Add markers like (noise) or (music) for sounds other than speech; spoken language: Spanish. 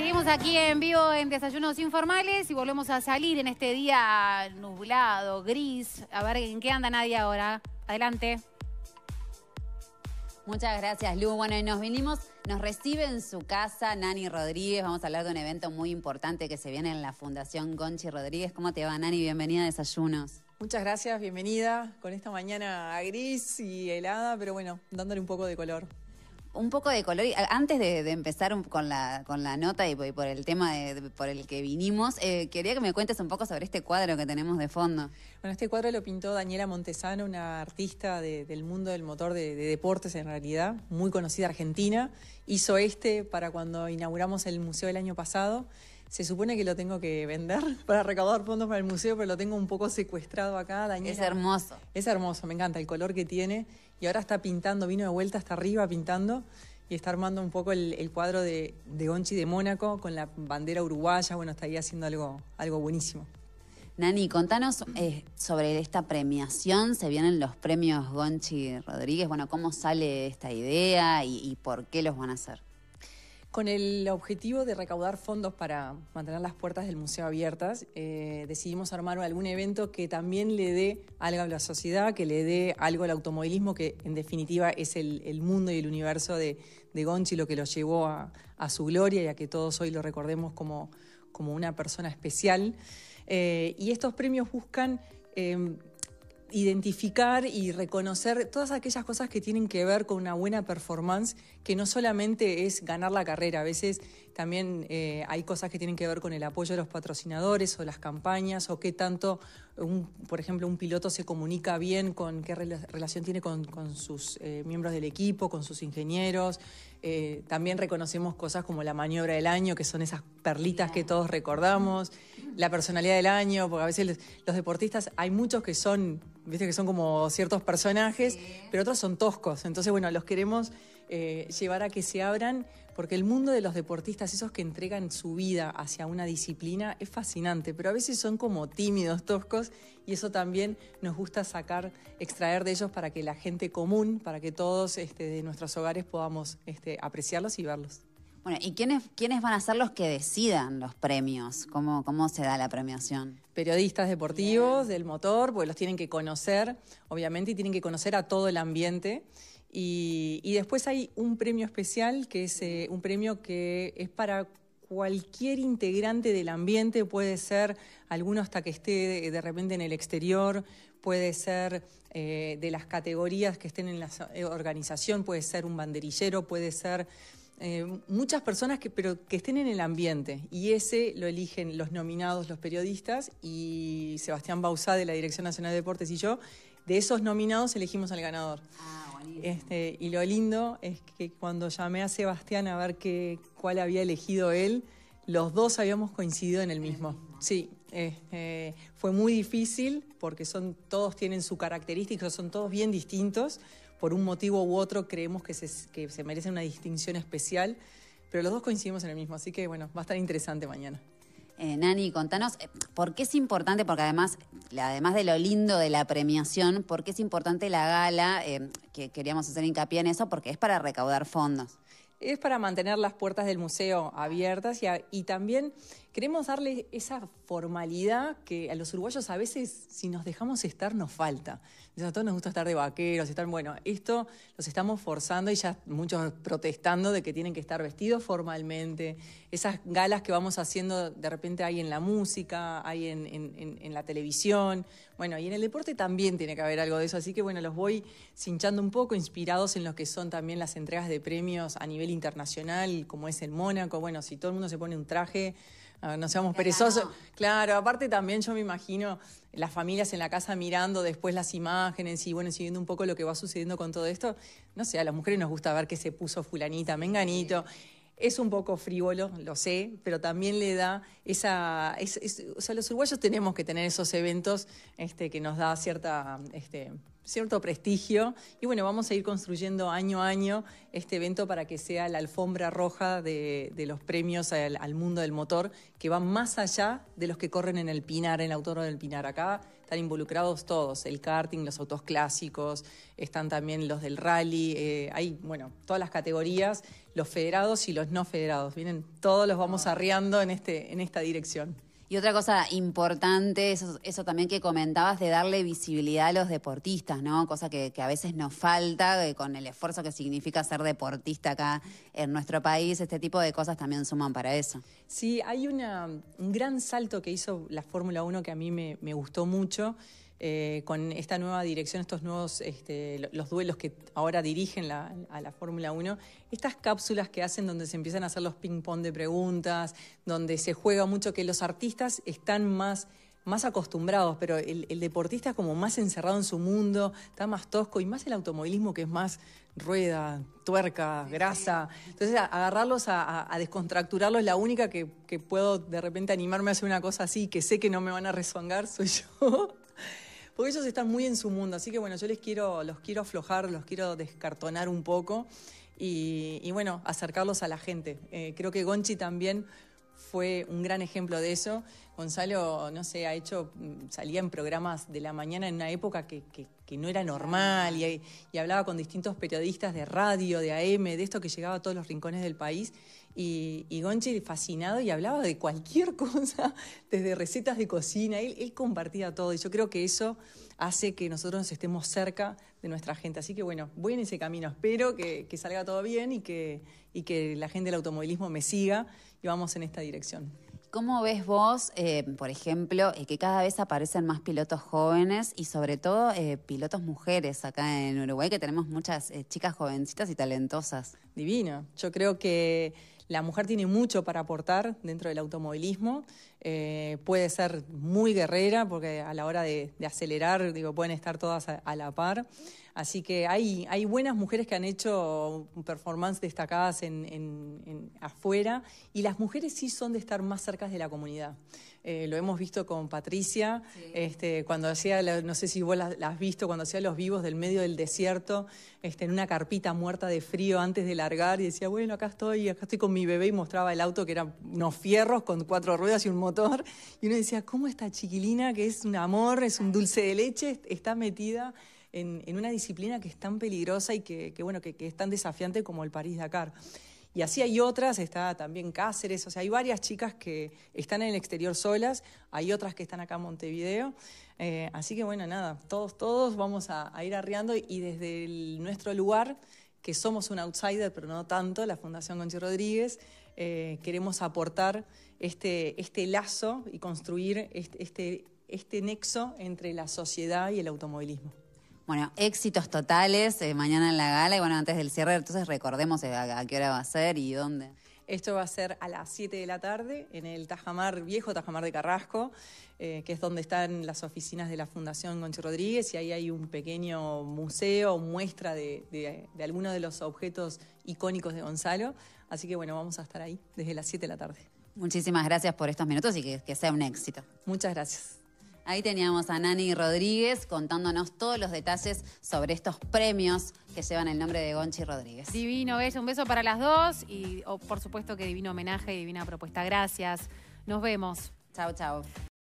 Seguimos aquí en vivo en Desayunos Informales y volvemos a salir en este día nublado, gris. A ver en qué anda nadie ahora. Adelante. Muchas gracias, Lu. Bueno, y nos vinimos, nos recibe en su casa Nani Rodríguez. Vamos a hablar de un evento muy importante que se viene en la Fundación Gonchi Rodríguez. ¿Cómo te va, Nani? Bienvenida a Desayunos. Muchas gracias, bienvenida. Con esta mañana gris y helada, pero bueno, dándole un poco de color un poco de color. Antes de, empezar con, la, nota y, por el tema por el que vinimos, eh, quería que me cuentes un poco sobre este cuadro que tenemos de fondo. Bueno, este cuadro lo pintó Daniela Montesano, una artista del mundo del motor de, deportes en realidad, muy conocida argentina. Hizo este para cuando inauguramos el museo el año pasado se supone que lo tengo que vender (laughs) para recaudar fondos para el museo, pero lo tengo un poco secuestrado acá, Es hermoso. Es hermoso, me encanta el color que tiene. Y ahora está pintando, vino de vuelta hasta arriba pintando y está armando un poco el, cuadro de, Gonchi de Mónaco con la bandera uruguaya. Bueno, está ahí haciendo algo, algo buenísimo. Nani, contanos eh, sobre esta premiación. Se vienen los premios Gonchi Rodríguez. Bueno, ¿cómo sale esta idea y por qué los van a hacer? Con el objetivo de recaudar fondos para mantener las puertas del museo abiertas, eh, decidimos armar algún evento que también le dé algo a la sociedad, que le dé algo al automovilismo, que en definitiva es el, mundo y el universo de, Gonchi lo que lo llevó a, su gloria y a que todos hoy lo recordemos como, como una persona especial. Eh, y estos premios buscan em, identificar y reconocer todas aquellas cosas que tienen que ver con una buena performance, que no solamente es ganar la carrera, a veces también eh, hay cosas que tienen que ver con el apoyo de los patrocinadores o las campañas o qué tanto, un, por ejemplo, un piloto se comunica bien con qué relación tiene con, sus eh, miembros del equipo, con sus ingenieros, eh, también reconocemos cosas como la maniobra del año, que son esas perlitas que todos recordamos, la personalidad del año, porque a veces los, deportistas, hay muchos que son, viste que son como ciertos personajes, pero otros son toscos. Entonces, bueno, los queremos eh, llevar a que se abran, porque el mundo de los deportistas, esos que entregan su vida hacia una disciplina, es fascinante, pero a veces son como tímidos, toscos, y eso también nos gusta sacar, extraer de ellos para que la gente común, para que todos este, de nuestros hogares podamos este, apreciarlos y verlos. Bueno, ¿y quiénes, van a ser los que decidan los premios? ¿Cómo, cómo se da la premiación? Periodistas deportivos del motor, pues los tienen que conocer, obviamente, y tienen que conocer a todo el ambiente. Y, después hay un premio especial, que es eh, un premio que es para cualquier integrante del ambiente, puede ser alguno hasta que esté de, repente en el exterior, puede ser eh, de las categorías que estén en la eh, organización, puede ser un banderillero, puede ser muchas personas que, pero que estén en el ambiente. Y ese lo eligen los nominados, los periodistas, y Sebastián Bausá de la Dirección Nacional de Deportes y yo de esos nominados elegimos al ganador. Ah, este, y lo lindo es que cuando llamé a Sebastián a ver cuál había elegido él, los dos habíamos coincidido en el mismo. Sí, este, fue muy difícil porque son, todos tienen su característica, son todos bien distintos. Por un motivo u otro creemos que se, que se merece una distinción especial, pero los dos coincidimos en el mismo, así que bueno, va a estar interesante mañana. Eh, Nani, contanos, eh, ¿por qué es importante? Porque además, además de lo lindo de la premiación, ¿por qué es importante la gala? Eh, que queríamos hacer hincapié en eso, porque es para recaudar fondos. Es para mantener las puertas del museo abiertas y también queremos darle esa formalidad que a los uruguayos a veces, si nos dejamos estar, nos falta. a todos nos gusta estar de vaqueros, estar, bueno, esto los estamos forzando y ya muchos protestando de que tienen que estar vestidos formalmente. Esas galas que vamos haciendo, de repente hay en la música, hay en, la televisión. Bueno, y en el deporte también tiene que haber algo de eso. Así que, bueno, los voy cinchando un poco, inspirados en lo que son también las entregas de premios a nivel internacional, como es en Mónaco. Bueno, si todo el mundo se pone un traje no, no seamos perezosos. Claro, aparte también yo me imagino las familias en la casa mirando después las imágenes y bueno, siguiendo un poco lo que va sucediendo con todo esto. No sé, a las mujeres nos gusta ver que se puso fulanita, menganito. Es un poco frívolo, lo sé, pero también le da esa... o sea, los uruguayos tenemos que tener esos eventos este, que nos da cierta... Este, cierto prestigio. Y bueno, vamos a ir construyendo año a año este evento para que sea la alfombra roja de, los premios al, mundo del motor, que van más allá de los que corren en el Pinar, en el Autódromo del Pinar. Acá están involucrados todos, el karting, los autos clásicos, están también los del rally, eh, hay, bueno, todas las categorías, los federados y los no federados. Vienen, todos los vamos ah. arreando en, este, en esta dirección. Y otra cosa importante, eso, también que comentabas de darle visibilidad a los deportistas, ¿no? Cosa que, a veces nos falta eh, con el esfuerzo que significa ser deportista acá en nuestro país. Este tipo de cosas también suman para eso. Sí, hay un gran salto que hizo la Fórmula 1 que a mí me gustó mucho eh, con esta nueva dirección, estos nuevos, este, los duelos que ahora dirigen a la Fórmula 1, estas cápsulas que hacen donde se empiezan a hacer los ping-pong de preguntas, donde se juega mucho, que los artistas están más más acostumbrados, pero el, deportista es como más encerrado en su mundo, está más tosco y más el automovilismo que es más rueda, tuerca, grasa. Entonces, agarrarlos a, a, descontracturarlos, la única que, puedo de repente animarme a hacer una cosa así, que sé que no me van a rezongar, soy (laughs) yo porque ellos están muy en su mundo. Así que bueno, yo les quiero, los quiero aflojar, los quiero descartonar un poco y, bueno, acercarlos a la gente. Eh, creo que Gonchi también fue un gran ejemplo de eso. Gonzalo, no sé, ha hecho, mm, salía en programas de la mañana en una época que, no era normal y, hablaba con distintos periodistas de radio, de AM, de esto que llegaba a todos los rincones del país. Y, y Gonchi fascinado y hablaba de cualquier (laughs) cosa, desde recetas de cocina, él compartía todo. Y yo creo que eso hace que nosotros estemos cerca de nuestra gente. Así que bueno, voy en ese camino. Espero que, salga todo bien y que, y que la gente del automovilismo me siga y vamos en esta dirección. ¿Cómo ves vos, eh, por ejemplo, eh, que cada vez aparecen más pilotos jóvenes y sobre todo eh, pilotos mujeres acá en Uruguay, que tenemos muchas chicas jovencitas y talentosas? Divino. Yo creo que la mujer tiene mucho para aportar dentro del automovilismo eh, puede ser muy guerrera, porque a la hora de, acelerar, digo, pueden estar todas a, la par. Así que hay, hay buenas mujeres que han hecho performance destacadas en, afuera y las mujeres sí son de estar más cerca de la comunidad. Eh, lo hemos visto con Patricia, este, cuando hacía, no sé si vos las, la has visto, cuando hacía los vivos del medio del desierto, este, en una carpita muerta de frío antes de largar y decía, bueno, acá estoy, acá estoy con mi bebé y mostraba el auto que eran unos fierros con cuatro ruedas y un motor y uno decía, ¿cómo esta chiquilina que es un amor, es un dulce de leche, está metida en, una disciplina que es tan peligrosa y que, es tan desafiante como el París-Dakar? Y así hay otras, está también Cáceres, o sea, hay varias chicas que están en el exterior solas, hay otras que están acá en Montevideo. Eh, así que bueno, nada, todos, todos vamos a, ir arreando y desde nuestro lugar que somos un outsider, pero no tanto, la Fundación Conchi Rodríguez, eh, queremos aportar este, este, lazo y construir este, este, este, nexo entre la sociedad y el automovilismo. Bueno, éxitos totales eh, mañana en la gala y bueno, antes del cierre, entonces recordemos eh, a, qué hora va a ser y dónde. Esto va a ser a las 7 de la tarde en el Tajamar, viejo Tajamar de Carrasco, que es donde están las oficinas de la Fundación Goncho Rodríguez y ahí hay un pequeño museo, muestra de algunos de los objetos icónicos de Gonzalo. Así que bueno, vamos a estar ahí desde las 7 de la tarde. Muchísimas gracias por estos minutos y que, sea un éxito. Muchas gracias. Ahí teníamos a Nani Rodríguez contándonos todos los detalles sobre estos premios que llevan el nombre de Gonchi Rodríguez. Divino, bello. Un beso para las dos y oh, por supuesto que divino homenaje y divina propuesta. Gracias. Nos vemos. Chao, chao.